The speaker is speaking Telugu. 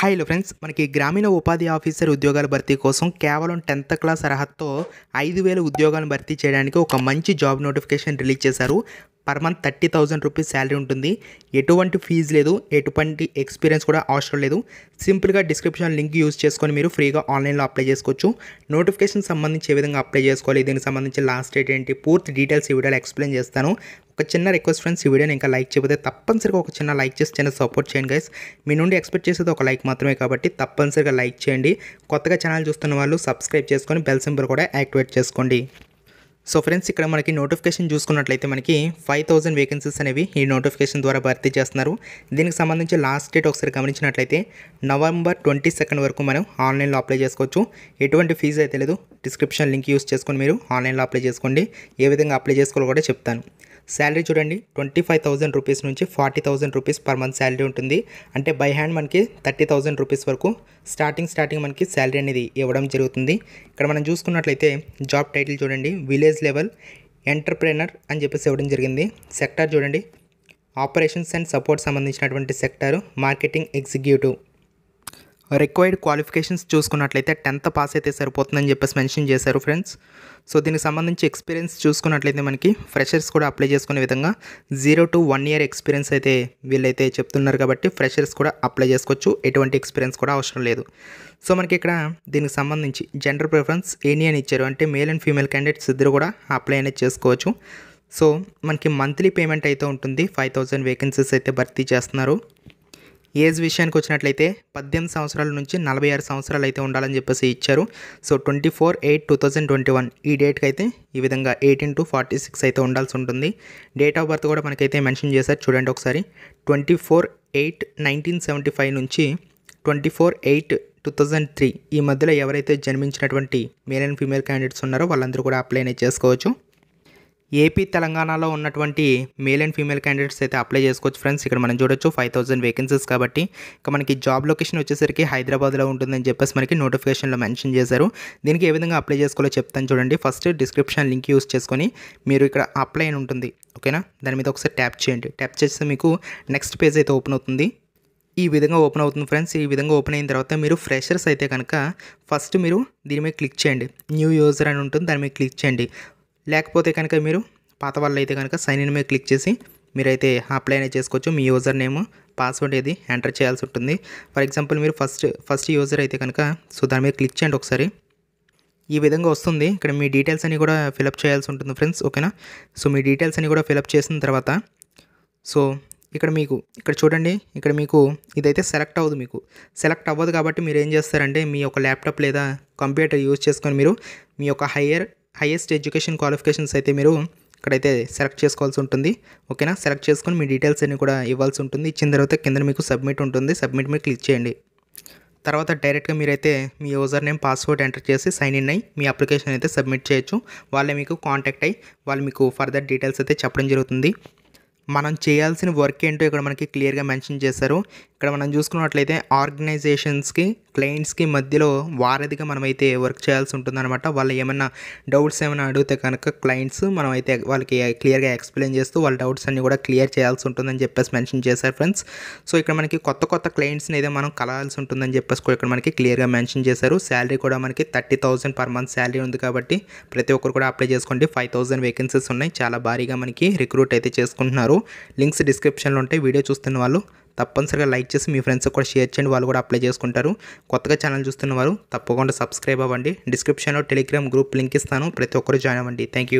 హలో ఫ్రెండ్స్ మనకి గ్రామీణ ఉపాధి ఆఫీసర్ ఉద్యోగాల భర్తీ కోసం కేవలం టెన్త్ క్లాస్ అర్హతతో ఐదు వేల ఉద్యోగాలను భర్తీ చేయడానికి ఒక మంచి జాబ్ నోటిఫికేషన్ రిలీజ్ చేశారు per month thirty thousand rupees salary ఉంటుంది ఎటువంటి ఫీజు లేదు ఎటువంటి ఎక్స్పీరియన్స్ కూడా అవసరం లేదు సింపుల్గా డిస్క్రిప్షన్ లింక్ యూజ్ చేసుకొని మీరు ఫ్రీగా ఆన్లైన్లో అప్లై చేసుకోవచ్చు నోటిఫికేషన్ సంబంధించి ఏ విధంగా అప్లై చేసుకోవాలి దీనికి సంబంధించి లాస్ట్ డేట్ ఏంటి పూర్తి డీటెయిల్స్ ఈ వీడియోలో ఎక్స్ప్లెయిన్ చేస్తాను ఒక చిన్న రిక్వెస్ట్ ఫ్రెండ్స్ ఈ వీడియోని ఇంకా లైక్ చేయబోతే తప్పనిసరిగా ఒక చిన్న లైక్ చేసి చిన్న సపోర్ట్ చేయండి గైస్ మీ నుండి ఎక్స్పెక్ట్ చేసేది ఒక లైక్ మాత్రమే కాబట్టి తప్పనిసరిగా లైక్ చేయండి కొత్తగా ఛానల్ చూస్తున్న వాళ్ళు సబ్స్క్రైబ్ చేసుకొని బెల్ సింబల్ కూడా యాక్టివేట్ చేసుకోండి సో ఫ్రెండ్స్ ఇక్కడ మనకి నోటిఫికేషన్ చూసుకున్నట్లయితే మనకి ఫైవ్ థౌసండ్ వేకెన్సీస్ అనేవి ఈ నోటిఫికేషన్ ద్వారా భర్తీ చేస్తున్నారు దీనికి సంబంధించి లాస్ట్ డేట్ ఒకసారి గమనించినట్లయితే నవంబర్ ట్వంటీ సెకండ్ వరకు మనం ఆన్లైన్లో అప్లై చేసుకోవచ్చు ఎటువంటి ఫీజు అయితే లేదు డిస్క్రిప్షన్ లింక్ యూస్ చేసుకొని మీరు ఆన్లైన్లో అప్లై చేసుకోండి ఏ విధంగా అప్లై చేసుకోవాలో కూడా చెప్తాను శాలరీ చూడండి ట్వంటీ ఫైవ్ థౌసండ్ రూపీస్ నుంచి forty thousand rupees per month salary ఉంటుంది అంటే బై హ్యాండ్ మనకి థర్టీ థౌసండ్ రూపీస్ వరకు స్టార్టింగ్ స్టార్టింగ్ మనకి శాలరీ అనేది ఇవ్వడం జరుగుతుంది ఇక్కడ మనం చూసుకున్నట్లయితే జాబ్ టైటిల్ చూడండి విలేజ్ లెవెల్ ఎంటర్ప్రెనర్ అని చెప్పేసి ఇవ్వడం జరిగింది సెక్టార్ చూడండి ఆపరేషన్స్ అండ్ సపోర్ట్ సంబంధించినటువంటి sector marketing executive required qualifications చూసుకున్నట్లయితే టెన్త్ పాస్ అయితే సరిపోతుందని చెప్పేసి మెన్షన్ చేశారు ఫ్రెండ్స్ సో దీనికి సంబంధించి ఎక్స్పీరియన్స్ చూసుకున్నట్లయితే మనకి ఫ్రెషర్స్ కూడా అప్లై చేసుకునే విధంగా zero to one year experience అయితే వీళ్ళైతే చెప్తున్నారు కాబట్టి ఫ్రెషర్స్ కూడా అప్లై చేసుకోవచ్చు ఎటువంటి ఎక్స్పీరియన్స్ కూడా అవసరం లేదు సో మనకి ఇక్కడ దీనికి సంబంధించి జెండర్ ప్రిఫరెన్స్ ఏని అని ఇచ్చారు అంటే మేల్ అండ్ ఫీమేల్ క్యాండిడేట్స్ ఇద్దరు కూడా అప్లై అనేది చేసుకోవచ్చు సో మనకి మంత్లీ పేమెంట్ అయితే ఉంటుంది ఫైవ్ థౌజండ్ వేకెన్సీస్ అయితే భర్తీ చేస్తున్నారు ఏజ్ విషయానికి వచ్చినట్లయితే పద్దెనిమిది సంవత్సరాల నుంచి నలభై ఆరు సంవత్సరాలు అయితే ఉండాలని చెప్పేసి ఇచ్చారు so twenty four eight two thousand twenty one ఈ డేట్కి అయితే ఈ విధంగా ఎయిటీన్ టు ఫార్టీ సిక్స్ అయితే ఉండాల్సి ఉంటుంది డేట్ ఆఫ్ బర్త్ కూడా మనకైతే మెన్షన్ చేశారు చూడండి ఒకసారి twenty four eight nineteen seventy five నుంచి twenty four eight two thousand three ఈ మధ్యలో ఎవరైతే జన్మించినటువంటి మేల్ అండ్ ఫీమేల్ క్యాండిడేట్స్ ఉన్నారో వాళ్ళందరూ కూడా అప్లైనే చేసుకోవచ్చు ఏపీ తెలంగాణలో ఉన్నటువంటి మేల్ అండ్ ఫీమేల్ క్యాండిడేట్స్ అయితే అప్లై చేసుకోవచ్చు ఫ్రెండ్స్ ఇక్కడ మనం చూడొచ్చు ఫైవ్ థౌసండ్ వేకెన్సీస్ కాబట్టి ఇక మనకి జాబ్ లొకేషన్ వచ్చేసరికి హైదరాబాద్లో ఉంటుందని చెప్పేసి మనకి నోటిఫికేషన్లో మెన్షన్ చేశారు దీనికి ఏ విధంగా అప్లై చేసుకోవాలో చెప్తాను చూడండి ఫస్ట్ డిస్క్రిప్షన్ లింక్ యూస్ చేసుకొని మీరు ఇక్కడ అప్లై అని ఉంటుంది ఓకేనా దాని మీద ఒకసారి ట్యాప్ చేయండి ట్యాప్ చేస్తే మీకు నెక్స్ట్ పేజ్ అయితే ఓపెన్ అవుతుంది ఈ విధంగా ఓపెన్ అవుతుంది ఫ్రెండ్స్ ఈ విధంగా ఓపెన్ అయిన తర్వాత మీరు ఫ్రెషర్స్ అయితే కనుక ఫస్ట్ మీరు దీని మీద క్లిక్ చేయండి న్యూ యూజర్ అని ఉంటుంది దాని మీద క్లిక్ చేయండి లేకపోతే కనుక మీరు పాత వాళ్ళు అయితే కనుక సైన్ ఇన్ మీద క్లిక్ చేసి మీరైతే అప్లై అనేది చేసుకోవచ్చు మీ యూజర్ నేమ్ పాస్వర్డ్ ఏది ఎంటర్ చేయాల్సి ఉంటుంది ఫర్ ఎగ్జాంపుల్ మీరు ఫస్ట్ ఫస్ట్ యూజర్ అయితే కనుక సో దాని మీద క్లిక్ చేయండి ఒకసారి ఈ విధంగా వస్తుంది ఇక్కడ మీ డీటెయిల్స్ అన్ని కూడా ఫిలప్ చేయాల్సి ఉంటుంది ఫ్రెండ్స్ ఓకేనా సో మీ డీటెయిల్స్ అన్ని కూడా ఫిలప్ చేసిన తర్వాత సో ఇక్కడ మీకు ఇక్కడ చూడండి ఇక్కడ మీకు ఇదైతే సెలెక్ట్ అవ్వదు మీకు సెలెక్ట్ అవ్వదు కాబట్టి మీరు ఏం చేస్తారంటే మీ యొక్క ల్యాప్టాప్ లేదా కంప్యూటర్ యూజ్ చేసుకొని మీరు మీ యొక్క హయ్యర్ హైయెస్ట్ ఎడ్యుకేషన్ క్వాలిఫికేషన్స్ అయితే మీరు ఇక్కడైతే సెలెక్ట్ చేసుకోవాల్సి ఉంటుంది ఓకేనా సెలెక్ట్ చేసుకొని మీ డీటెయిల్స్ అన్ని కూడా ఇవ్వాల్సి ఉంటుంది ఇచ్చిన తర్వాత కింద మీకు సబ్మిట్ ఉంటుంది సబ్మిట్ మీద క్లిక్ చేయండి తర్వాత డైరెక్ట్గా మీరైతే మీ యూజర్ నేమ్ పాస్వర్డ్ ఎంటర్ చేసి సైన్ ఇన్ అయ్యి మీ అప్లికేషన్ అయితే సబ్మిట్ చేయొచ్చు వాళ్ళే మీకు కాంటాక్ట్ అయ్యి వాళ్ళు మీకు ఫర్దర్ డీటెయిల్స్ అయితే చెప్పడం జరుగుతుంది మనం చేయాల్సిన వర్క్ ఏంటో ఇక్కడ మనకి క్లియర్గా మెన్షన్ చేశారు ఇక్కడ మనం చూసుకున్నట్లయితే ఆర్గనైజేషన్స్కి క్లయింట్స్కి మధ్యలో వారధిగా మనమైతే వర్క్ చేయాల్సి ఉంటుందన్నమాట వాళ్ళు ఏమన్నా డౌట్స్ ఏమైనా అడిగితే కనుక క్లయింట్స్ మనమైతే వాళ్ళకి క్లియర్గా ఎక్స్ప్లెయిన్ చేస్తూ వాళ్ళ డౌట్స్ అన్నీ కూడా క్లియర్ చేయాల్సి ఉంటుందని చెప్పేసి మెన్షన్ చేశారు ఫ్రెండ్స్ సో ఇక్కడ మనకి కొత్త కొత్త క్లయింట్స్ని అయితే మనం కలవాల్సి ఉంటుందని చెప్పేసి ఇక్కడ మనకి క్లియర్గా మెన్షన్ చేశారు శాలరీ కూడా మనకి thirty thousand per month salary ఉంది కాబట్టి ప్రతి ఒక్కరు కూడా అప్లై చేసుకోండి ఫైవ్ థౌసండ్ వేకెన్సీస్ ఉన్నాయి చాలా భారీగా మనకి రిక్రూట్ అయితే చేసుకుంటున్నారు లింక్స్ డిస్క్రిప్షన్లో ఉంటాయి వీడియో చూస్తున్న వాళ్ళు తప్పనిసరిగా లైక్ చేసి మీ ఫ్రెండ్స్కి కూడా షేర్ చేయండి వాళ్ళు కూడా అప్లై చేసుకుంటారు కొత్తగా ఛానల్ చూస్తున్న వారు తప్పకుండా సబ్స్క్రైబ్ అవ్వండి డిస్క్రిప్షన్లో టెలిగ్రామ్ గ్రూప్ లింక్ ఇస్తాను ప్రతి ఒక్కరు జాయిన్ అవ్వండి థ్యాంక్